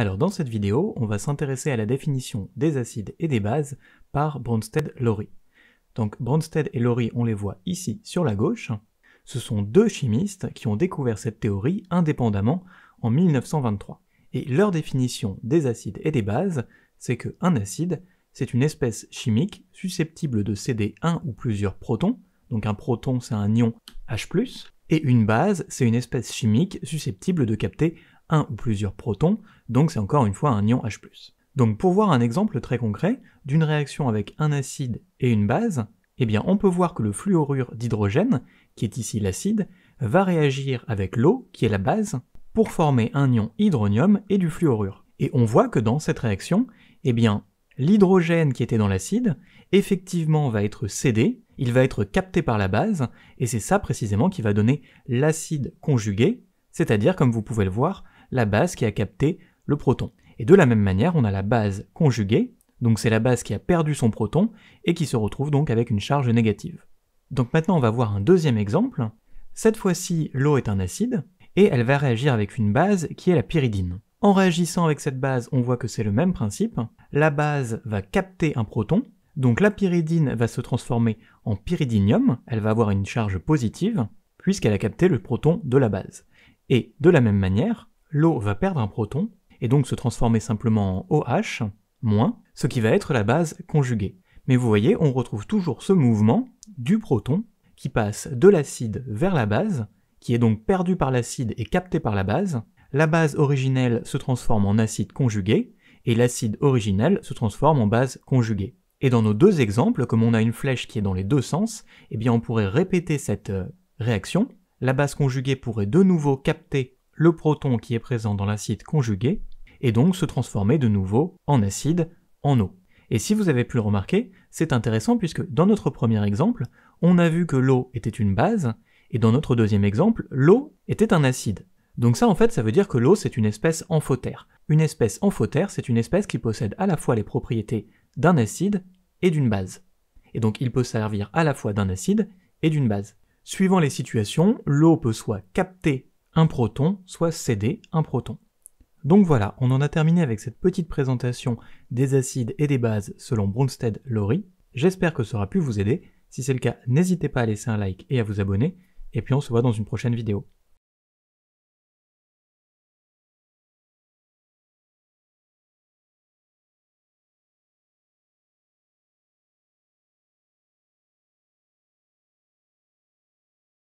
Alors dans cette vidéo, on va s'intéresser à la définition des acides et des bases par Bronsted-Lowry. Donc Bronsted et Lowry, on les voit ici sur la gauche. Ce sont deux chimistes qui ont découvert cette théorie indépendamment en 1923. Et leur définition des acides et des bases, c'est qu'un acide, c'est une espèce chimique susceptible de céder un ou plusieurs protons, donc un proton c'est un ion H+, et une base, c'est une espèce chimique susceptible de capter un ou plusieurs protons, donc c'est encore une fois un ion H+. Donc pour voir un exemple très concret d'une réaction avec un acide et une base, eh bien on peut voir que le fluorure d'hydrogène, qui est ici l'acide, va réagir avec l'eau, qui est la base, pour former un ion hydronium et du fluorure. Et on voit que dans cette réaction, eh bien, l'hydrogène qui était dans l'acide, effectivement va être cédé, il va être capté par la base, et c'est ça précisément qui va donner l'acide conjugué, c'est-à-dire, comme vous pouvez le voir, la base qui a capté le proton. Et de la même manière, on a la base conjuguée, donc c'est la base qui a perdu son proton et qui se retrouve donc avec une charge négative. Donc maintenant on va voir un deuxième exemple. Cette fois-ci, l'eau est un acide, et elle va réagir avec une base qui est la pyridine. En réagissant avec cette base, on voit que c'est le même principe. La base va capter un proton, donc la pyridine va se transformer en pyridinium, elle va avoir une charge positive, puisqu'elle a capté le proton de la base. Et de la même manière, l'eau va perdre un proton, et donc se transformer simplement en OH, moins, ce qui va être la base conjuguée. Mais vous voyez, on retrouve toujours ce mouvement du proton qui passe de l'acide vers la base, qui est donc perdu par l'acide et capté par la base. La base originelle se transforme en acide conjugué, et l'acide originel se transforme en base conjuguée. Et dans nos deux exemples, comme on a une flèche qui est dans les deux sens, eh bien on pourrait répéter cette euh, réaction. La base conjuguée pourrait de nouveau capter le proton qui est présent dans l'acide conjugué et donc se transformer de nouveau en acide, en eau. Et si vous avez pu le remarquer, c'est intéressant puisque dans notre premier exemple, on a vu que l'eau était une base, et dans notre deuxième exemple, l'eau était un acide. Donc ça en fait, ça veut dire que l'eau c'est une espèce amphotère. Une espèce amphotère, c'est une espèce qui possède à la fois les propriétés d'un acide et d'une base. Et donc il peut servir à la fois d'un acide et d'une base. Suivant les situations, l'eau peut soit capter un proton, soit CD, un proton. Donc voilà, on en a terminé avec cette petite présentation des acides et des bases selon brunsted lowry J'espère que ça aura pu vous aider. Si c'est le cas, n'hésitez pas à laisser un like et à vous abonner. Et puis on se voit dans une prochaine vidéo.